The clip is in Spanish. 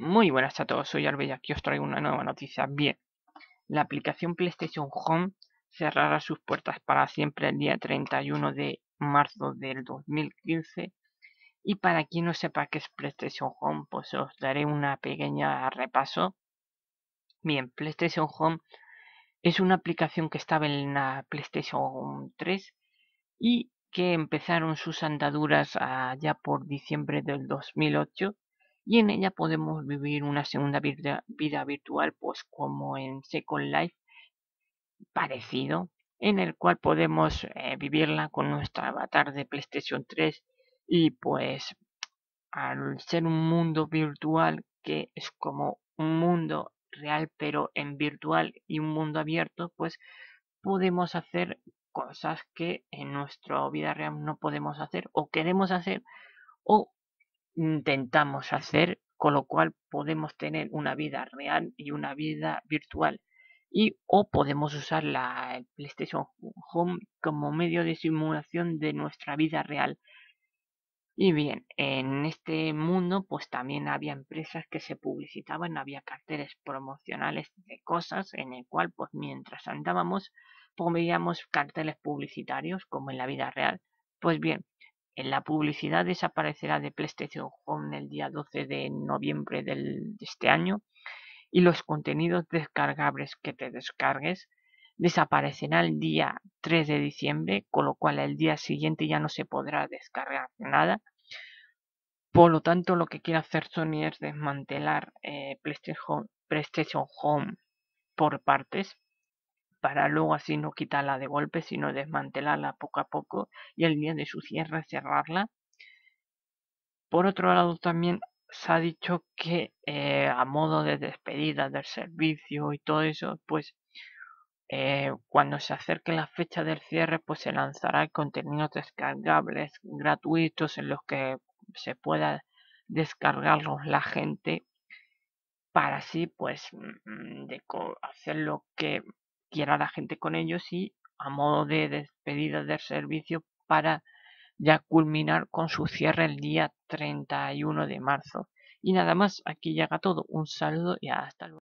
Muy buenas a todos, soy Arbella, aquí os traigo una nueva noticia. Bien, la aplicación PlayStation Home cerrará sus puertas para siempre el día 31 de marzo del 2015. Y para quien no sepa qué es PlayStation Home, pues os daré una pequeña repaso. Bien, PlayStation Home es una aplicación que estaba en la PlayStation 3 y que empezaron sus andaduras allá por diciembre del 2008 y en ella podemos vivir una segunda vida, vida virtual, pues como en Second Life, parecido, en el cual podemos eh, vivirla con nuestro avatar de PlayStation 3 y pues al ser un mundo virtual que es como un mundo real pero en virtual y un mundo abierto pues podemos hacer cosas que en nuestra vida real no podemos hacer o queremos hacer o intentamos hacer, con lo cual podemos tener una vida real y una vida virtual. Y o podemos usar la PlayStation Home como medio de simulación de nuestra vida real. Y bien, en este mundo pues también había empresas que se publicitaban, había carteles promocionales de cosas en el cual pues mientras andábamos pues carteles publicitarios como en la vida real. Pues bien, la publicidad desaparecerá de PlayStation Home el día 12 de noviembre de este año y los contenidos descargables que te descargues desaparecerán el día 3 de diciembre, con lo cual el día siguiente ya no se podrá descargar nada. Por lo tanto, lo que quiere hacer Sony es desmantelar eh, PlayStation Home por partes para luego así no quitarla de golpe, sino desmantelarla poco a poco y el día de su cierre cerrarla. Por otro lado, también se ha dicho que eh, a modo de despedida del servicio y todo eso, pues eh, cuando se acerque la fecha del cierre, pues se lanzará contenidos descargables gratuitos en los que se pueda descargarlos la gente para así pues mm, mm, de hacer lo que quiera la gente con ellos y a modo de despedida del servicio para ya culminar con su cierre el día 31 de marzo. Y nada más, aquí llega todo. Un saludo y hasta luego.